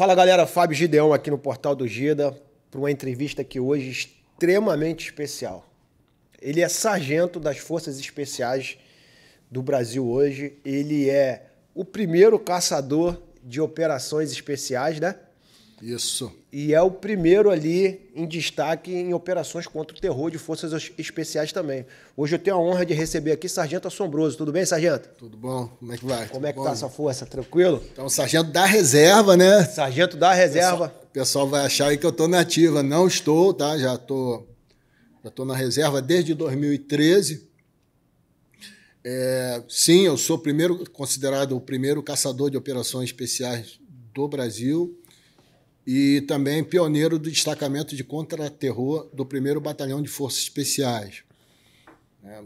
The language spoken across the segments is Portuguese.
Fala galera, Fábio Gideão aqui no Portal do Gida para uma entrevista que hoje é extremamente especial. Ele é sargento das Forças Especiais do Brasil hoje, ele é o primeiro caçador de operações especiais, né? Isso. E é o primeiro ali em destaque em operações contra o terror de forças especiais também. Hoje eu tenho a honra de receber aqui Sargento Assombroso. Tudo bem, Sargento? Tudo bom. Como é que vai? Como é Tudo é que tá bom, tá essa força? Tranquilo? Então, Sargento da reserva, né? Sargento da reserva. O pessoal, pessoal vai achar aí que eu tô nativa. Não estou, tá? Já tô, já tô na reserva desde 2013. É, sim, eu sou primeiro considerado o primeiro caçador de operações especiais do Brasil e também pioneiro do destacamento de contra-terror do 1 Batalhão de Forças Especiais. É,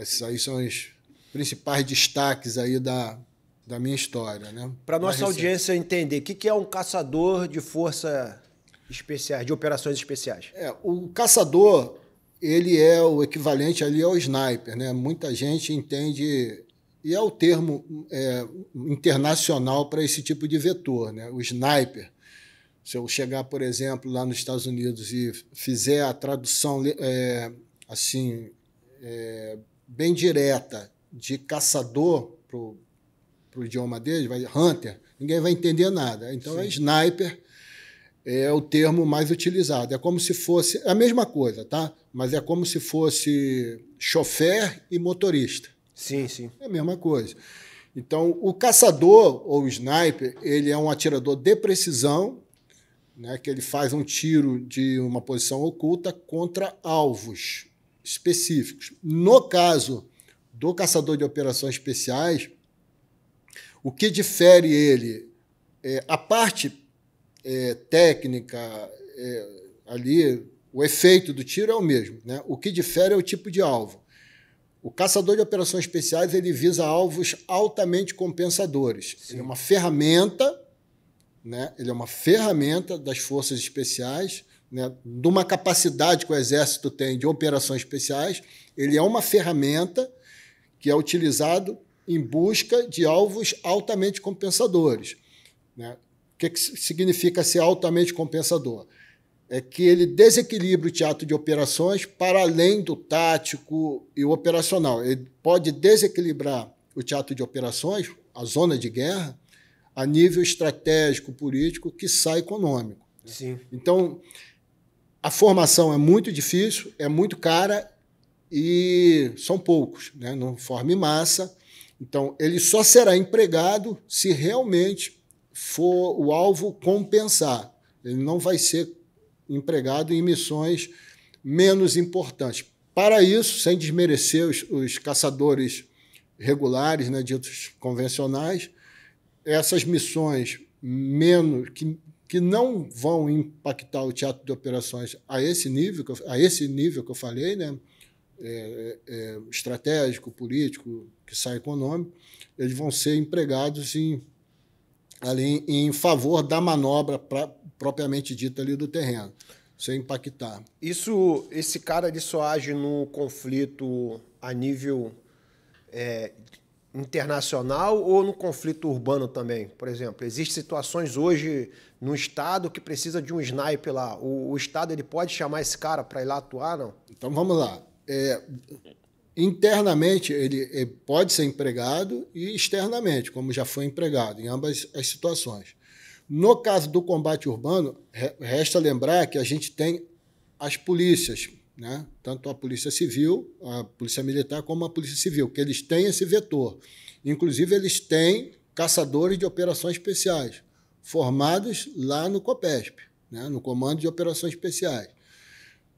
esses aí são os principais destaques aí da, da minha história. Né? Para nossa recente. audiência entender, o que, que é um caçador de força especiais, de operações especiais? É, o caçador ele é o equivalente ali ao sniper, né? Muita gente entende e é o termo é, internacional para esse tipo de vetor, né? O sniper se eu chegar, por exemplo, lá nos Estados Unidos e fizer a tradução é, assim é, bem direta de caçador para o idioma deles, vai hunter, ninguém vai entender nada. Então, é sniper é o termo mais utilizado. É como se fosse é a mesma coisa, tá? Mas é como se fosse chofer e motorista. Sim, sim. É a mesma coisa. Então, o caçador ou o sniper, ele é um atirador de precisão né, que ele faz um tiro de uma posição oculta contra alvos específicos. No caso do caçador de operações especiais, o que difere ele? É, a parte é, técnica é, ali, o efeito do tiro é o mesmo. Né? O que difere é o tipo de alvo. O caçador de operações especiais ele visa alvos altamente compensadores. Sim. Ele é uma ferramenta né? ele é uma ferramenta das forças especiais, né? de uma capacidade que o Exército tem de operações especiais, ele é uma ferramenta que é utilizado em busca de alvos altamente compensadores. Né? O que, que significa ser altamente compensador? é que ele desequilibra o teatro de operações para além do tático e operacional. Ele pode desequilibrar o teatro de operações, a zona de guerra, a nível estratégico, político, que sai econômico. Sim. Então, a formação é muito difícil, é muito cara e são poucos, né? não forma massa. Então, ele só será empregado se realmente for o alvo compensar. Ele não vai ser empregado em missões menos importantes. Para isso, sem desmerecer os, os caçadores regulares, né, ditos convencionais, essas missões menos que, que não vão impactar o teatro de operações a esse nível que eu, a esse nível que eu falei, né? É, é, é estratégico, político, que sai econômico, eles vão ser empregados em, ali, em favor da manobra pra, propriamente dita ali do terreno, sem impactar. Isso, esse cara ele só age no conflito a nível é, internacional ou no conflito urbano também? Por exemplo, existem situações hoje no Estado que precisa de um sniper lá. O, o Estado ele pode chamar esse cara para ir lá atuar, não? Então vamos lá. É, internamente ele, ele pode ser empregado e externamente, como já foi empregado, em ambas as situações. No caso do combate urbano, resta lembrar que a gente tem as polícias né? tanto a Polícia Civil, a Polícia Militar, como a Polícia Civil, que eles têm esse vetor. Inclusive, eles têm caçadores de operações especiais, formados lá no COPESP, né? no Comando de Operações Especiais.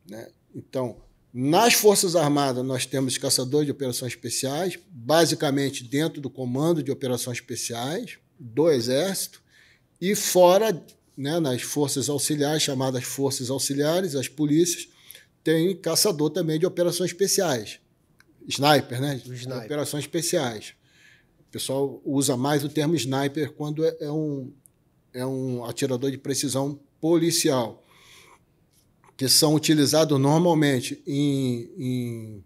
Né? Então, nas Forças Armadas, nós temos caçadores de operações especiais, basicamente dentro do Comando de Operações Especiais, do Exército, e fora, né, nas forças auxiliares, chamadas forças auxiliares, as polícias, tem caçador também de operações especiais. Sniper, né? Sniper. Operações especiais. O pessoal usa mais o termo sniper quando é, é um, é um atirador de precisão policial, que são utilizados normalmente em,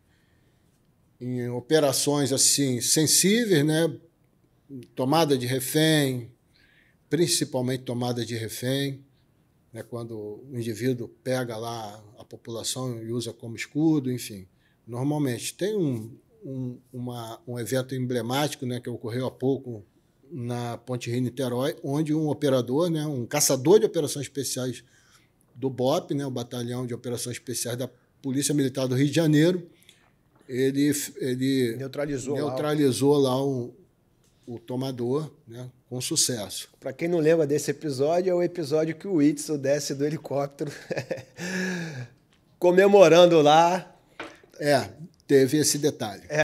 em, em operações assim sensíveis, né? tomada de refém, principalmente tomada de refém, né, quando o indivíduo pega lá a população e usa como escudo, enfim. Normalmente tem um, um, uma, um evento emblemático né, que ocorreu há pouco na Ponte Rio-Niterói, onde um operador, né, um caçador de operações especiais do BOP, né, o Batalhão de Operações Especiais da Polícia Militar do Rio de Janeiro, ele, ele neutralizou, neutralizou lá, o... lá um, o tomador né, com sucesso. Para quem não lembra desse episódio, é o episódio que o Whitson desce do helicóptero comemorando lá. É, teve esse detalhe. É.